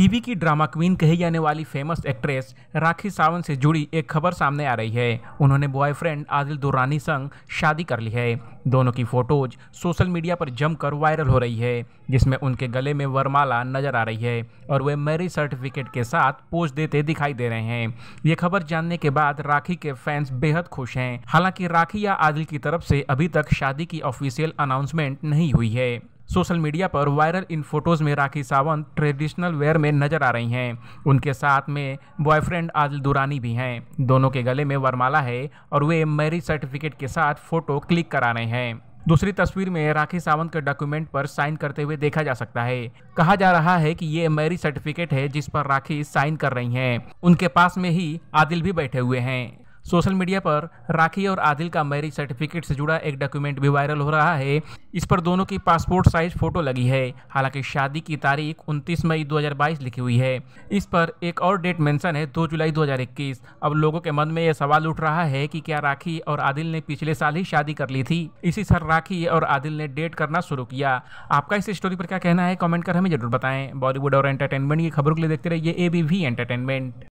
TV की drama queen कही जाने वाली फेमस एक्ट्रेस राखी सावंत से जुड़ी एक खबर सामने आ रही है उन्होंने बॉयफ्रेंड आदिल दुरानी संग शादी कर ली है दोनों की फोटोज सोशल मीडिया पर जमकर वायरल हो रही है जिसमें उनके गले में वरमाला नजर आ रही है और वे मैरिज सर्टिफिकेट के साथ पोज देते दिखाई दे रहे हैं ये खबर जानने के बाद राखी के फैंस बेहद खुश हैं हालांकि राखी या आदिल की तरफ से अभी तक शादी की ऑफिशियल अनाउंसमेंट नहीं हुई है सोशल मीडिया पर वायरल इन फोटोज़ में राखी सावंत ट्रेडिशनल वेयर में नजर आ रही हैं उनके साथ में बॉयफ्रेंड आदिल दुरानी भी हैं दोनों के गले में वरमाला है और वे मैरिज सर्टिफिकेट के साथ फ़ोटो क्लिक करा रहे हैं दूसरी तस्वीर में राखी सावंत के डॉक्यूमेंट पर साइन करते हुए देखा जा सकता है कहा जा रहा है कि ये मैरिज सर्टिफिकेट है जिस पर राखी साइन कर रही हैं उनके पास में ही आदिल भी बैठे हुए हैं सोशल मीडिया पर राखी और आदिल का मैरिज सर्टिफिकेट से जुड़ा एक डॉक्यूमेंट भी वायरल हो रहा है इस पर दोनों की पासपोर्ट साइज फोटो लगी है हालांकि शादी की तारीख 29 मई 2022 लिखी हुई है इस पर एक और डेट मेंशन है 2 जुलाई 2021 अब लोगों के मन में यह सवाल उठ रहा है कि क्या राखी और आदिल ने पिछले साल ही शादी कर ली थी इसी साल राखी और आदिल ने डेट करना शुरू किया आपका इस स्टोरी पर क्या कहना है कॉमेंट कर हमें जरूर बताएं बॉलीवुड और एंटरटेनमेंट की खबरों के लिए देखते रहिए ए बी वी एंटरटेनमेंट